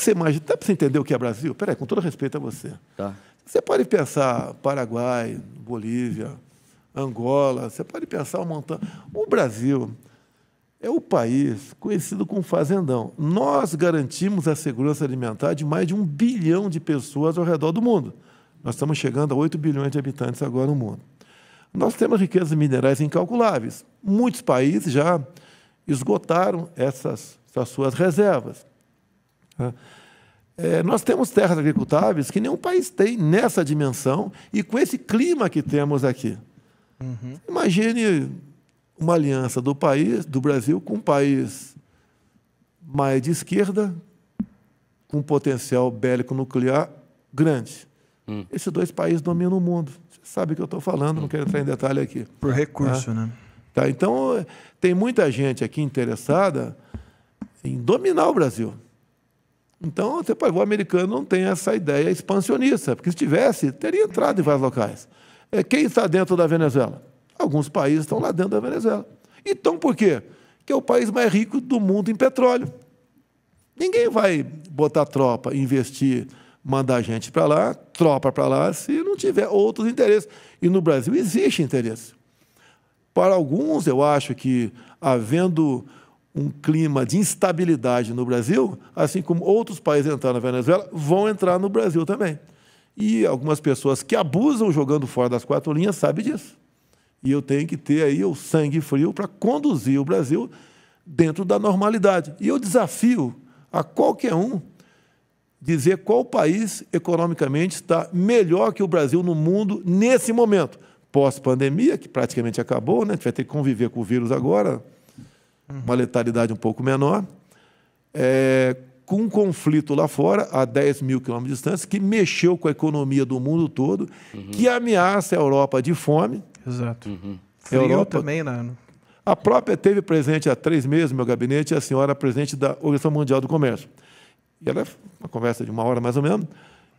Você imagina, dá para você entender o que é Brasil? Peraí, com todo respeito a você. Tá. Você pode pensar Paraguai, Bolívia, Angola, você pode pensar um montão. O Brasil é o país conhecido como fazendão. Nós garantimos a segurança alimentar de mais de um bilhão de pessoas ao redor do mundo. Nós estamos chegando a 8 bilhões de habitantes agora no mundo. Nós temos riquezas minerais incalculáveis. Muitos países já esgotaram essas, essas suas reservas. Né? É, nós temos terras agricultáveis que nenhum país tem nessa dimensão e com esse clima que temos aqui. Uhum. Imagine uma aliança do país, do Brasil, com um país mais de esquerda, com potencial bélico nuclear grande. Hum. Esses dois países dominam o mundo. Você sabe o que eu estou falando, não hum. quero entrar em detalhe aqui. Por recurso, ah. né? Tá, então, tem muita gente aqui interessada em dominar o Brasil. Então, você pode, o americano não tem essa ideia expansionista, porque se tivesse, teria entrado em vários locais. É, quem está dentro da Venezuela? Alguns países estão lá dentro da Venezuela. Então, por quê? Que é o país mais rico do mundo em petróleo. Ninguém vai botar tropa, investir, mandar gente para lá, tropa para lá, se não tiver outros interesses. E no Brasil existe interesse. Para alguns, eu acho que, havendo um clima de instabilidade no Brasil, assim como outros países entraram na Venezuela, vão entrar no Brasil também. E algumas pessoas que abusam jogando fora das quatro linhas sabem disso. E eu tenho que ter aí o sangue frio para conduzir o Brasil dentro da normalidade. E eu desafio a qualquer um dizer qual país economicamente está melhor que o Brasil no mundo nesse momento. Pós-pandemia, que praticamente acabou, né? a gente vai ter que conviver com o vírus agora, Uhum. uma letalidade um pouco menor, é, com um conflito lá fora, a 10 mil quilômetros de distância, que mexeu com a economia do mundo todo, uhum. que ameaça a Europa de fome. Exato. Uhum. Frio Europa também, né? A própria teve presente há três meses no meu gabinete a senhora presidente da Organização Mundial do Comércio. E ela, é uma conversa de uma hora mais ou menos,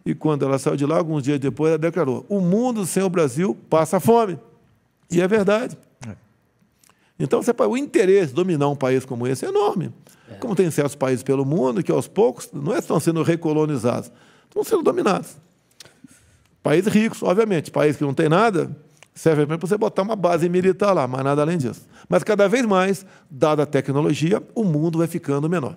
e quando ela saiu de lá, alguns dias depois, ela declarou: o mundo sem o Brasil passa fome. E é verdade. Então, você, o interesse de dominar um país como esse é enorme. É. Como tem certos países pelo mundo que, aos poucos, não estão é sendo recolonizados, estão sendo dominados. Países ricos, obviamente. Países que não têm nada, serve para você botar uma base militar lá, mas nada além disso. Mas cada vez mais, dada a tecnologia, o mundo vai ficando menor.